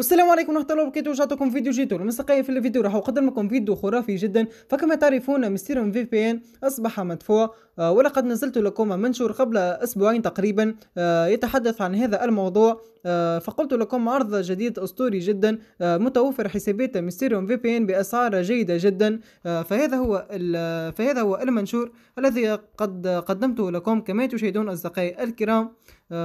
والسلام عليكم ورحمه الله وبركاته جاتكم فيديو جديد المستقيم في الفيديو راح اقدم لكم فيديو خرافي جدا فكما تعرفون مستير في بي ان اصبح مدفوع آه، ولقد نزلت لكم منشور قبل اسبوعين تقريبا آه، يتحدث عن هذا الموضوع آه، فقلت لكم عرض جديد اسطوري جدا متوفر حسابات ميستيريوم في بي ان باسعار جيده جدا فهذا هو فهذا هو المنشور الذي قد قدمته لكم كما تشاهدون اصدقائي الكرام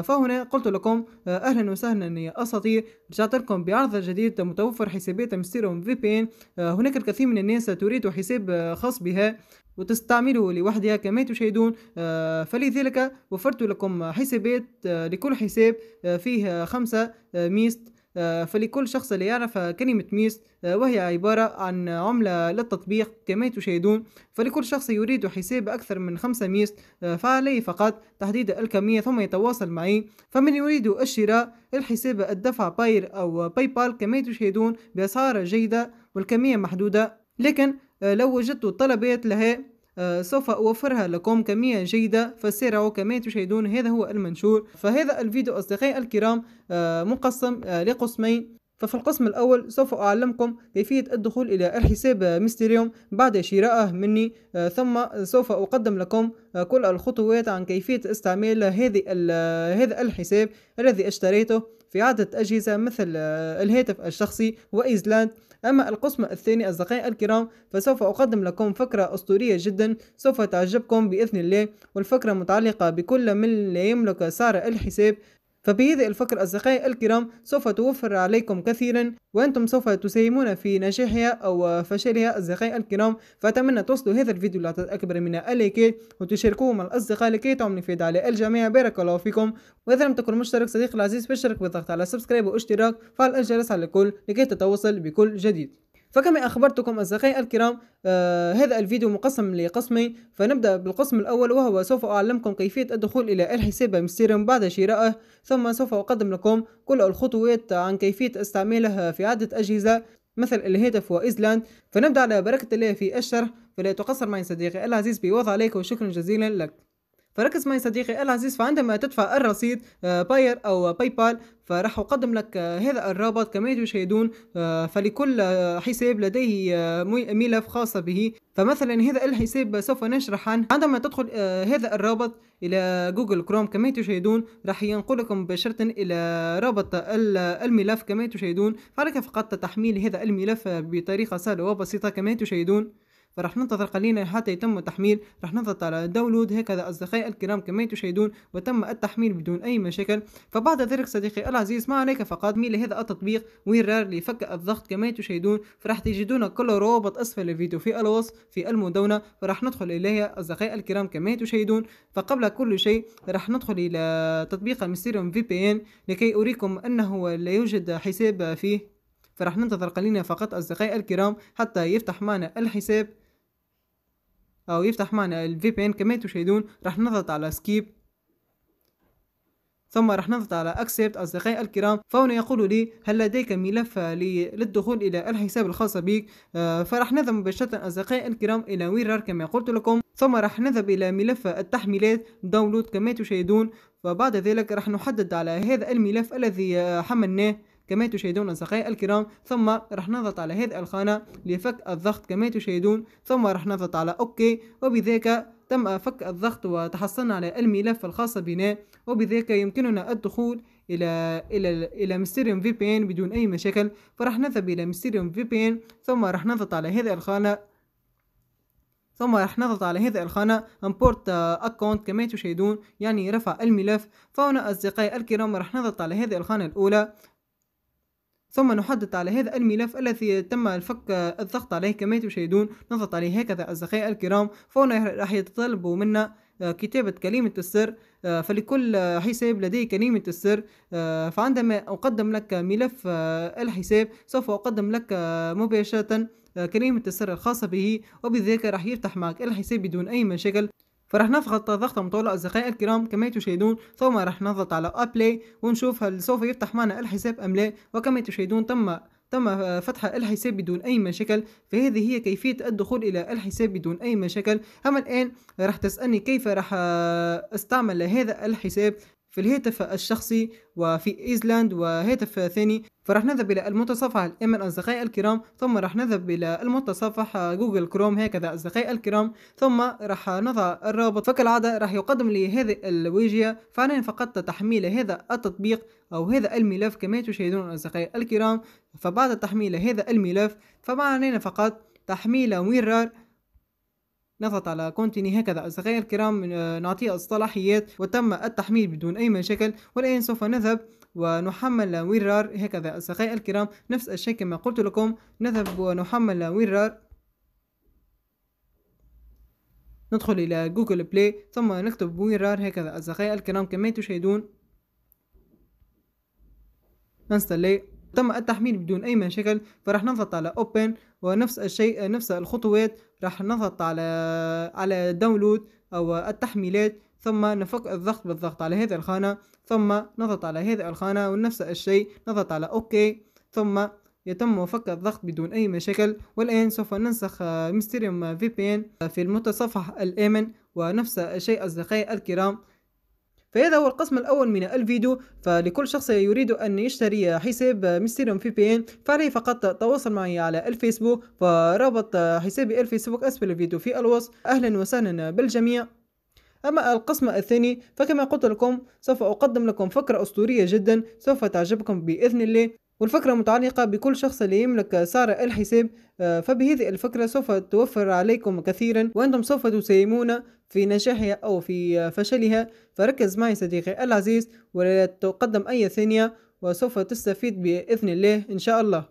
فهنا قلت لكم اهلا وسهلا يا اساطير رجعت لكم بعرض جديد متوفر حسابات مستيرهم في بي ان آه، هناك الكثير من الناس تريد حساب آه، خاص بها وتستعمله لوحدها كما تشاهدون آه، فلذلك وفرت لكم حسابات لكل حساب فيه خمسة ميست آه، فلكل شخص لا يعرف كلمة ميس آه، وهي عبارة عن عملة للتطبيق كما تشاهدون فلكل شخص يريد حساب أكثر من خمسة ميس آه، فعليه فقط تحديد الكمية ثم يتواصل معي فمن يريد الشراء الحساب الدفع باير أو باي بال كما تشاهدون بأسعار جيدة والكمية محدودة لكن لو وجدت طلبات لها سوف أوفرها لكم كمية جيدة فالسيرة كما تشاهدون هذا هو المنشور فهذا الفيديو أصدقائي الكرام آه، مقسم آه، لقسمين ففي القسم الأول سوف أعلمكم كيفية الدخول إلى الحساب ميستيريوم بعد شرائه مني آه، ثم سوف أقدم لكم كل الخطوات عن كيفية استعمال هذه هذا الحساب الذي اشتريته في عدة أجهزة مثل الهاتف الشخصي وإيزلاند أما القسم الثاني أصدقائي الكرام فسوف أقدم لكم فكرة أسطورية جدا سوف تعجبكم بإذن الله والفكرة متعلقة بكل من لا يملك سعر الحساب فبهذه الفكرة أصدقائي الكرام سوف توفر عليكم كثيرا وأنتم سوف تساهمون في نجاحها أو فشلها أصدقائي الكرام فأتمنى توصلوا هذا الفيديو لعدد أكبر من اللايكات وتشاركوه مع الأصدقاء لكي تعملوا في على الجميع بارك الله فيكم وإذا لم تكن مشترك صديقي العزيز فاشترك بالضغط على سبسكرايب واشتراك فعل الجرس على الكل لكي تتواصل بكل جديد فكما أخبرتكم أصدقائي الكرام آه هذا الفيديو مقسم لقسمين فنبدأ بالقسم الأول وهو سوف أعلمكم كيفية الدخول إلى الحساب ميستيريوم بعد شرائه ثم سوف أقدم لكم كل الخطوات عن كيفية استعمالها في عدة أجهزة مثل الهاتف وإيزلاند فنبدأ على بركة الله في الشرح فلا تقصر معي صديقي العزيز بوضع عليك وشكرا جزيلا لك فركز معي صديقي العزيز فعندما تدفع الرصيد آه، باير او باي بال فراح أقدم لك آه، هذا الرابط كما تشاهدون آه، فلكل حساب لديه ملف خاص به فمثلا هذا الحساب سوف نشرح عنه عندما تدخل هذا الرابط إلى جوجل كروم كما تشاهدون راح ينقلكم مباشرة إلى رابط الملف كما تشاهدون فعليك فقط تحميل هذا الملف بطريقة سهلة وبسيطة كما تشاهدون فرح ننتظر قليلا حتى يتم التحميل رح نضغط على داونلود هكذا أصدقائي الكرام كما تشاهدون وتم التحميل بدون أي مشاكل فبعد ذلك صديقي العزيز ما عليك فقط ميل هذا التطبيق ويرار لفك الضغط كما تشاهدون فرح تجدون كل روابط أسفل الفيديو في الوصف في المدونة فرح ندخل إليها أصدقائي الكرام كما تشاهدون فقبل كل شيء رح ندخل إلى تطبيق ميستيريوم في بي ان لكي أريكم أنه لا يوجد حساب فيه فرح ننتظر قليلا فقط أصدقائي الكرام حتى يفتح معنا الحساب او يفتح معنا الفي بي ان كما تشاهدون راح نضغط على سكيب ثم راح نضغط على اكسبت اصدقائي الكرام فهنا يقول لي هل لديك ملف للدخول الى الحساب الخاص بك آه، فراح نذهب مباشره اصدقائي الكرام الى ويرر كما قلت لكم ثم راح نذهب الى ملف التحميلات داونلود كما تشاهدون وبعد ذلك راح نحدد على هذا الملف الذي آه، حملناه كما تشاهدون أصدقائي الكرام ثم راح نضغط على هذه الخانة لفك الضغط كما تشاهدون ثم راح نضغط على أوكي وبذلك تم فك الضغط وتحصلنا على الملف الخاص بنا وبذلك يمكننا الدخول الى الى الى ميستيريوم في بي ان بدون اي مشاكل فراح نذهب الى ميستيريوم في بي ان ثم راح نضغط على هذه الخانه ثم راح نضغط على هذه الخانة امبورت اكونت كما تشاهدون يعني رفع الملف فهنا اصدقائي الكرام راح نضغط على هذه الخانة الاولى ثم نحدد على هذا الملف الذي تم الفك الضغط عليه كما تشاهدون نضغط عليه هكذا أصدقائي الكرام فهنا راح يتطلب منا آه، كتابة كلمة السر آه، فلكل حساب لديه كلمة السر آه، فعندما أقدم لك ملف الحساب سوف أقدم لك مباشرة كلمة السر الخاصة به وبذلك راح يفتح معك الحساب بدون أي مشاكل فرح نضغط ضغطة مطولة أصدقائي الكرام كما تشاهدون ثم رح نضغط على أبلاي ونشوف هل سوف يفتح معنا الحساب أم لا وكما تشاهدون تم تم فتح الحساب بدون أي مشاكل فهذه هي كيفية الدخول إلى الحساب بدون أي مشاكل أما الآن راح تسألني كيف راح آه، أستعمل هذا الحساب في الهاتف الشخصي وفي ايزلاند وهاتف ثاني فراح نذهب الى المتصفح الامن اصدقائي الكرام ثم راح نذهب الى المتصفح جوجل كروم هكذا اصدقائي الكرام ثم راح نضع الرابط فكالعاده راح يقدم لي هذه الواجهه فعلينا فقط تحميل هذا التطبيق او هذا الملف كما تشاهدون اصدقائي الكرام فبعد تحميل هذا الملف فما علينا فقط تحميل ويرار نضغط على كونتيني هكذا أصدقائي الكرام آه، نعطيه الصلاحيات وتم التحميل بدون أي مشاكل والآن سوف نذهب ونحمل ويرار هكذا أصدقائي الكرام نفس الشيء كما قلت لكم نذهب ونحمل ويرار ندخل إلى جوجل بلاي ثم نكتب ويرار هكذا أصدقائي الكرام كما تشاهدون نستلي تم التحميل بدون أي مشاكل فراح نضغط على Open ونفس الشيء نفس الخطوات راح نضغط على على داونلود أو التحميلات ثم نفك الضغط بالضغط على هذه الخانة ثم نضغط على هذه الخانة ونفس الشيء نضغط على OK ثم يتم فك الضغط بدون أي مشاكل والآن سوف ننسخ ميستيريوم في بي ان في المتصفح الآمن ونفس الشيء أصدقائي الكرام فهذا هو القسم الأول من الفيديو فلكل شخص يريد أن يشتري حساب ميستيريوم في بي إن فعليه فقط تواصل معي على الفيسبوك فرابط حسابي الفيسبوك أسفل الفيديو في الوصف أهلا وسهلا بالجميع أما القسم الثاني فكما قلت لكم سوف أقدم لكم فكرة أسطورية جدا سوف تعجبكم بإذن الله والفكرة متعلقة بكل شخص يملك سعر الحساب آه، فبهذه الفكرة سوف توفر عليكم كثيرا وأنتم سوف تساهمون في نجاحها أو في فشلها فركز معي صديقي العزيز ولا تقدم أي ثانية وسوف تستفيد بإذن الله إن شاء الله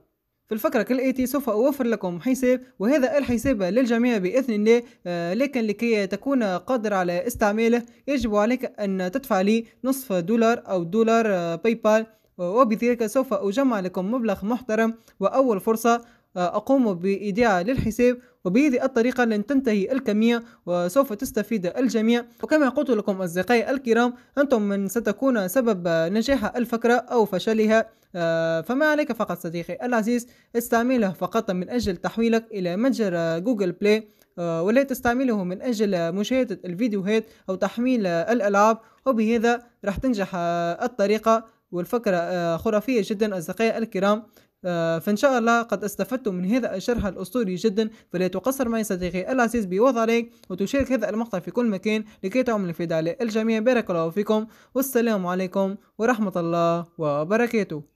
في الفكرة كالآتي سوف أوفر لكم حساب وهذا الحساب للجميع بإذن الله آه، لكن لكي تكون قادر على استعماله يجب عليك أن تدفع لي نصف دولار أو دولار باي آه، بال وبذلك سوف أجمع لكم مبلغ محترم وأول فرصة آه، أقوم بإيداع للحساب وبهذه الطريقة لن تنتهي الكمية وسوف تستفيد الجميع وكما قلت لكم أصدقائي الكرام أنتم من ستكون سبب نجاح الفكرة أو فشلها آه، فما عليك فقط صديقي العزيز استعمله فقط من أجل تحويلك إلى متجر جوجل بلاي آه، ولا تستعمله من أجل مشاهدة الفيديوهات أو تحميل الألعاب وبهذا راح تنجح الطريقة والفكرة آه، خرافية جدا أصدقائي الكرام آه، فإن شاء الله قد استفدتم من هذا الشرح الأسطوري جدا فلا تقصر معي صديقي العزيز بوضع لايك وتشارك هذا المقطع في كل مكان لكي تعمل الفداء للجميع بارك الله فيكم والسلام عليكم ورحمة الله وبركاته